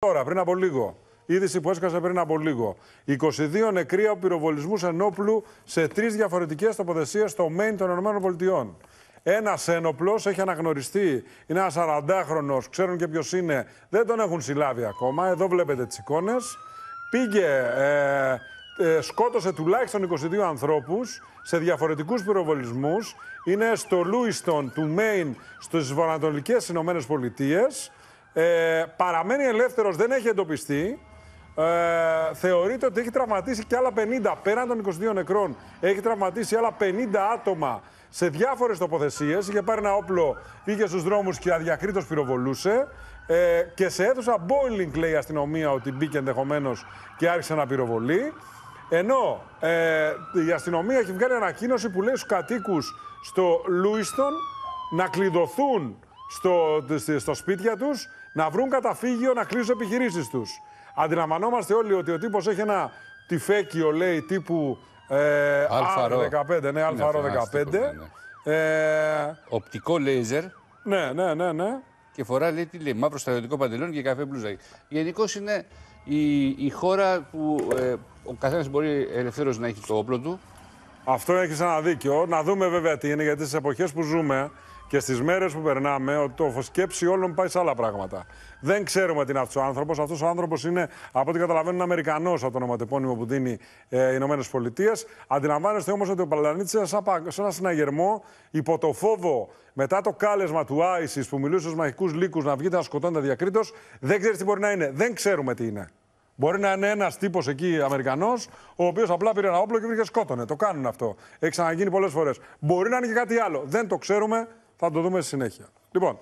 Τώρα, πριν από λίγο. Είδηση που έσκασε πριν από λίγο. 22 νεκροί από πυροβολισμούς ενόπλου σε τρεις διαφορετικές τοποθεσίες στο Μέιν των ΗΠΑ. Ένας ένοπλος έχει αναγνωριστεί. Είναι ένας 40χρονο, ξέρουν και ποιος είναι. Δεν τον έχουν συλλάβει ακόμα. Εδώ βλέπετε τις εικόνες. Πήγε, ε, ε, σκότωσε τουλάχιστον 22 ανθρώπους σε διαφορετικούς πυροβολισμούς. Είναι στο Λούιστον του Μέιν στις βορειοανατολικές Ηνωμένες Πολιτείες. Ε, παραμένει ελεύθερος, δεν έχει εντοπιστεί. Ε, θεωρείται ότι έχει τραυματίσει και άλλα 50, πέραν των 22 νεκρών, έχει τραυματίσει άλλα 50 άτομα σε διάφορες τοποθεσίες. Είχε πάρει ένα όπλο, πήγε στους δρόμους και αδιακρίτως πυροβολούσε. Ε, και σε αίθουσα boiling, λέει η αστυνομία, ότι μπήκε ενδεχομένως και άρχισε να πυροβολεί. Ενώ ε, η αστυνομία έχει βγάλει ανακοίνωση που λέει στους κατοίκους στο Λούιστον να κλειδωθούν στο, στο σπίτια τους, να βρουν καταφύγιο, να κλείσουν επιχειρήσεις τους. Αντιλαμβανόμαστε όλοι ότι ο τύπος έχει ένα τυφέκιο, λέει, τύπου ε, 15, ναι, α 15. Ναι, ναι. Ε, Οπτικό λέιζερ. Ναι, ναι, ναι, ναι. Και φορά, λέει, τι λέει, μαύρο στρατιωτικό παντελόνι και καφέ μπλούζακι. Γενικώ είναι η, η χώρα που ε, ο καθένας μπορεί ελευθέρως να έχει το όπλο του. Αυτό έχεις ένα δίκιο. Να δούμε βέβαια τι είναι, γιατί στις εποχές που ζούμε και στις μέρες που περνάμε, το σκέψη όλων πάει σε άλλα πράγματα. Δεν ξέρουμε τι είναι αυτός ο άνθρωπος. Αυτός ο άνθρωπος είναι, από ό,τι καταλαβαίνω, ένα Αμερικανό από το ονοματεπώνυμο που δίνει ε, οι Ηνωμένες Πολιτείες. Αντιλαμβάνεστε όμως ότι ο Παλανίτη είναι σε ένα συναγερμό υπό το φόβο μετά το κάλεσμα του Άισι που μιλούσε στους μαγικούς λύκους να βγείτε να σκοτώνετε διακρίτως. Δεν ξέρεις τι μπορεί να είναι. Δεν ξέρουμε τι είναι. Μπορεί να είναι ένας τύπος εκεί Αμερικανός, ο οποίος απλά πήρε ένα όπλο και βρήκε σκότωνε. Το κάνουν αυτό. Έχει ξαναγίνει πολλές φορές. Μπορεί να είναι και κάτι άλλο. Δεν το ξέρουμε. Θα το δούμε στη συνέχεια. Λοιπόν,